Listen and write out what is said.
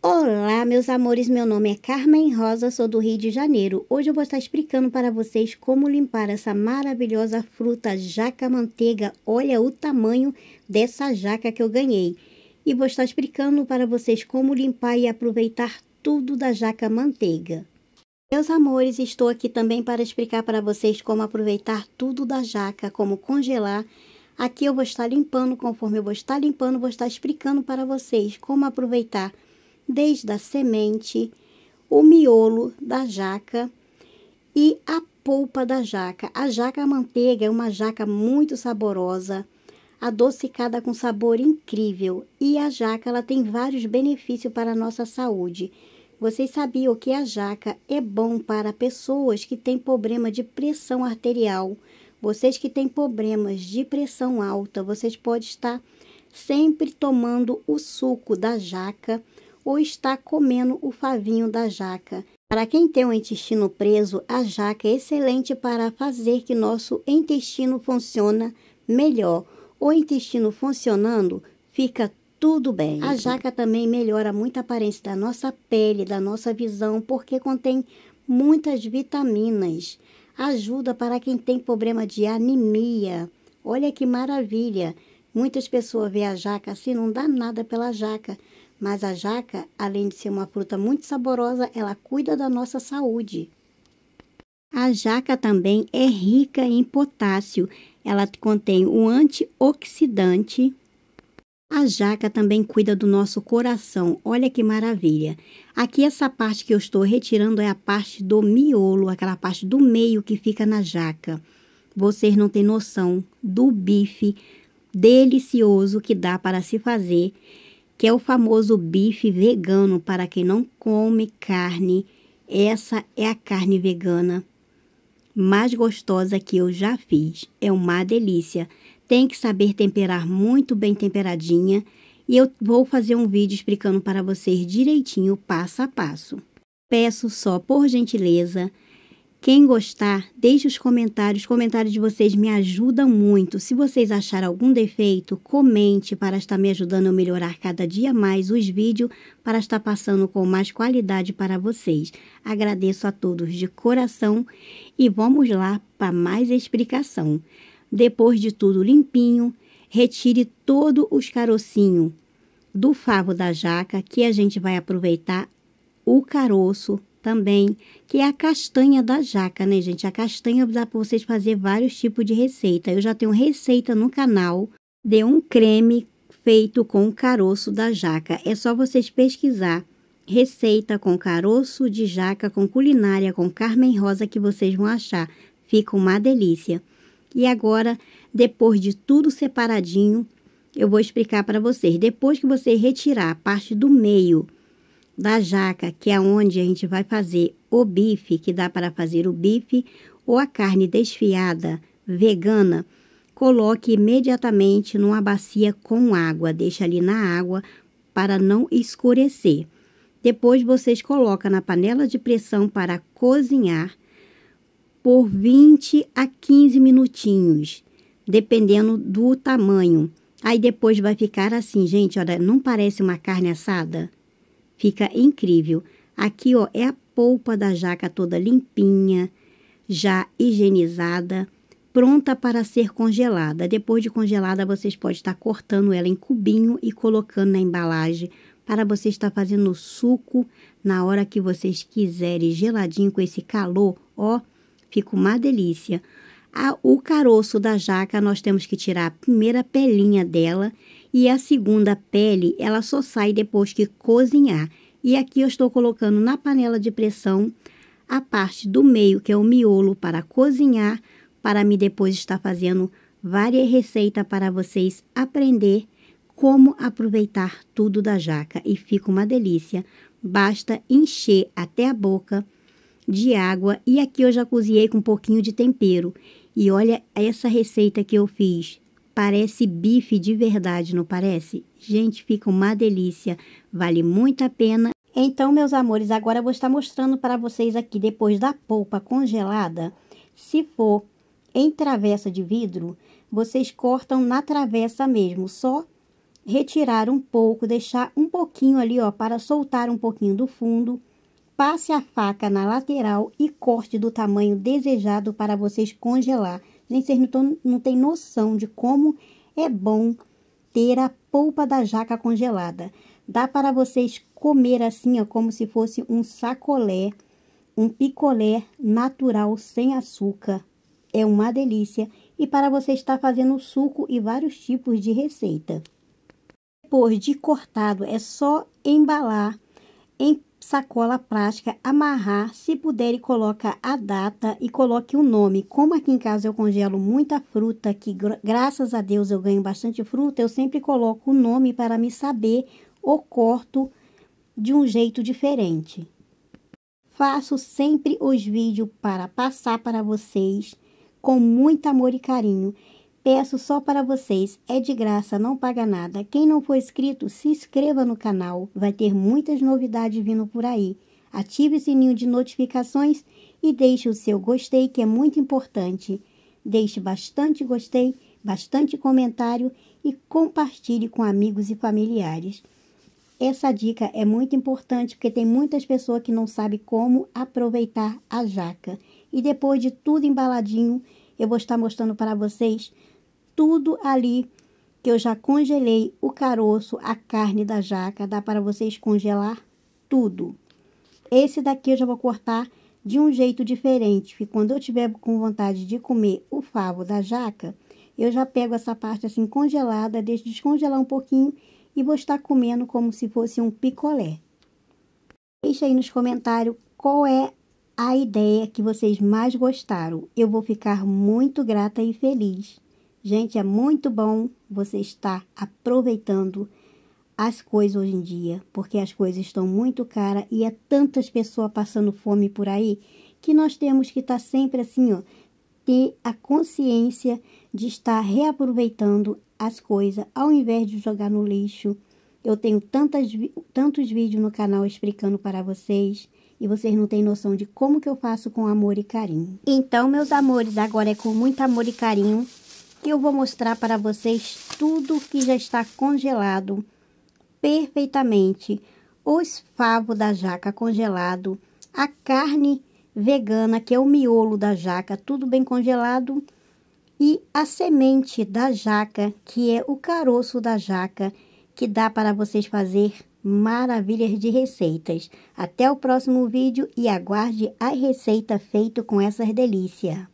Olá, meus amores, meu nome é Carmen Rosa, sou do Rio de Janeiro. Hoje eu vou estar explicando para vocês como limpar essa maravilhosa fruta jaca manteiga. Olha o tamanho dessa jaca que eu ganhei. E vou estar explicando para vocês como limpar e aproveitar tudo da jaca manteiga. Meus amores, estou aqui também para explicar para vocês como aproveitar tudo da jaca, como congelar, Aqui eu vou estar limpando, conforme eu vou estar limpando, vou estar explicando para vocês como aproveitar desde a semente, o miolo da jaca e a polpa da jaca. A jaca manteiga é uma jaca muito saborosa, adocicada com sabor incrível, e a jaca ela tem vários benefícios para a nossa saúde. Vocês sabiam que a jaca é bom para pessoas que têm problema de pressão arterial? Vocês que têm problemas de pressão alta, vocês podem estar sempre tomando o suco da jaca ou está comendo o favinho da jaca. Para quem tem o intestino preso, a jaca é excelente para fazer que nosso intestino funcione melhor. O intestino funcionando, fica tudo bem. A jaca também melhora muito a aparência da nossa pele, da nossa visão, porque contém muitas vitaminas. Ajuda para quem tem problema de anemia. Olha que maravilha! Muitas pessoas veem a jaca assim, não dá nada pela jaca. Mas a jaca, além de ser uma fruta muito saborosa, ela cuida da nossa saúde. A jaca também é rica em potássio. Ela contém um antioxidante. A jaca também cuida do nosso coração. Olha que maravilha. Aqui essa parte que eu estou retirando é a parte do miolo, aquela parte do meio que fica na jaca. Vocês não têm noção do bife delicioso que dá para se fazer que é o famoso bife vegano para quem não come carne. Essa é a carne vegana mais gostosa que eu já fiz. É uma delícia. Tem que saber temperar muito bem temperadinha e eu vou fazer um vídeo explicando para vocês direitinho passo a passo. Peço só por gentileza quem gostar, deixe os comentários. Os comentários de vocês me ajudam muito. Se vocês acharem algum defeito, comente para estar me ajudando a melhorar cada dia mais os vídeos para estar passando com mais qualidade para vocês. Agradeço a todos de coração e vamos lá para mais explicação. Depois de tudo limpinho, retire todos os carocinhos do favo da jaca que a gente vai aproveitar o caroço também, que é a castanha da jaca, né, gente? A castanha dá para vocês fazer vários tipos de receita. Eu já tenho receita no canal de um creme feito com o caroço da jaca. É só vocês pesquisar receita com caroço de jaca com culinária com Carmen Rosa que vocês vão achar. Fica uma delícia. E agora, depois de tudo separadinho, eu vou explicar para vocês. Depois que você retirar a parte do meio da jaca, que é onde a gente vai fazer o bife, que dá para fazer o bife, ou a carne desfiada vegana, coloque imediatamente numa bacia com água, deixa ali na água para não escurecer. Depois vocês colocam na panela de pressão para cozinhar por 20 a 15 minutinhos, dependendo do tamanho. Aí depois vai ficar assim, gente, olha, não parece uma carne assada? Fica incrível. Aqui, ó, é a polpa da jaca toda limpinha, já higienizada, pronta para ser congelada. Depois de congelada, vocês podem estar cortando ela em cubinho e colocando na embalagem para você estar fazendo suco na hora que vocês quiserem, geladinho com esse calor, ó, fica uma delícia. A, o caroço da jaca nós temos que tirar a primeira pelinha dela e a segunda pele, ela só sai depois que cozinhar. E aqui eu estou colocando na panela de pressão a parte do meio, que é o miolo, para cozinhar, para me depois estar fazendo várias receitas para vocês aprender como aproveitar tudo da jaca. E fica uma delícia. Basta encher até a boca de água e aqui eu já cozinhei com um pouquinho de tempero. E olha essa receita que eu fiz, Parece bife de verdade, não parece? Gente, fica uma delícia, vale muito a pena. Então, meus amores, agora eu vou estar mostrando para vocês aqui, depois da polpa congelada, se for em travessa de vidro, vocês cortam na travessa mesmo, só retirar um pouco, deixar um pouquinho ali, ó, para soltar um pouquinho do fundo. Passe a faca na lateral e corte do tamanho desejado para vocês congelar. Gente, vocês não, tão, não têm noção de como é bom ter a polpa da jaca congelada. Dá para vocês comer assim, ó, como se fosse um sacolé, um picolé natural sem açúcar. É uma delícia e para você estar fazendo suco e vários tipos de receita. Depois de cortado, é só embalar em sacola plástica, amarrar, se puder e coloca a data e coloque o nome. Como aqui em casa eu congelo muita fruta, que graças a Deus eu ganho bastante fruta, eu sempre coloco o nome para me saber ou corto de um jeito diferente. Faço sempre os vídeos para passar para vocês com muito amor e carinho. Peço só para vocês, é de graça, não paga nada. Quem não for inscrito, se inscreva no canal, vai ter muitas novidades vindo por aí. Ative o sininho de notificações e deixe o seu gostei, que é muito importante. Deixe bastante gostei, bastante comentário e compartilhe com amigos e familiares. Essa dica é muito importante porque tem muitas pessoas que não sabem como aproveitar a jaca. E depois de tudo embaladinho, eu vou estar mostrando para vocês tudo ali que eu já congelei o caroço, a carne da jaca, dá para vocês congelar tudo. Esse daqui eu já vou cortar de um jeito diferente, porque quando eu tiver com vontade de comer o favo da jaca, eu já pego essa parte assim congelada, deixo descongelar um pouquinho e vou estar comendo como se fosse um picolé. Deixa aí nos comentários qual é a ideia que vocês mais gostaram. Eu vou ficar muito grata e feliz. Gente, é muito bom você estar aproveitando as coisas hoje em dia, porque as coisas estão muito caras e é tantas pessoas passando fome por aí que nós temos que estar sempre assim, ó, ter a consciência de estar reaproveitando as coisas ao invés de jogar no lixo. Eu tenho tantas, tantos vídeos no canal explicando para vocês e vocês não têm noção de como que eu faço com amor e carinho. Então, meus amores, agora é com muito amor e carinho Aqui eu vou mostrar para vocês tudo que já está congelado perfeitamente. Os favos da jaca congelado, a carne vegana, que é o miolo da jaca, tudo bem congelado. E a semente da jaca, que é o caroço da jaca, que dá para vocês fazer maravilhas de receitas. Até o próximo vídeo e aguarde a receita feita com essas delícias.